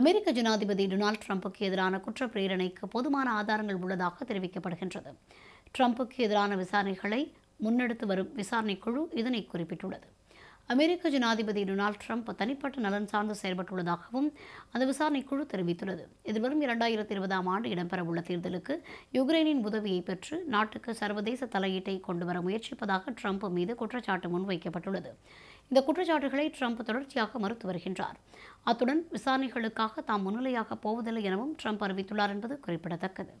அமெரிக்க ஜனாதிபதி டொனால்ட் ட்ரம்புக்கு எதிரான குற்ற பிரேரணைக்கு போதுமான ஆதாரங்கள் உள்ளதாக தெரிவிக்கப்படுகின்றது ட்ரம்புக்கு எதிரான விசாரணைகளை முன்னெடுத்து வரும் விசாரணை குழு இதனை குறிப்பிட்டுள்ளது அமெரிக்க ஜனாதிபதி டொனால்ட் ட்ரம்ப் தனிப்பட்ட நலன் சார்ந்து செயல்பட்டுள்ளதாகவும் அந்த விசாரணை குழு தெரிவித்துள்ளது எதிர்வரும் இரண்டாயிரத்தி இருபதாம் ஆண்டு இடம்பெறவுள்ள தேர்தலுக்கு யுக்ரைனின் உதவியை பெற்று நாட்டுக்கு சர்வதேச தலையீட்டை கொண்டுவர முயற்சிப்பதாக ட்ரம்ப் மீது குற்றச்சாட்டு முன்வைக்கப்பட்டுள்ளது இந்த குற்றச்சாட்டுகளை ட்ரம்ப் தொடர்ச்சியாக மறுத்து வருகின்றார் அத்துடன் விசாரணைகளுக்காக தாம் முன்னிலையாக போவதில்லை எனவும் ட்ரம்ப் அறிவித்துள்ளார் என்பது குறிப்பிடத்தக்கது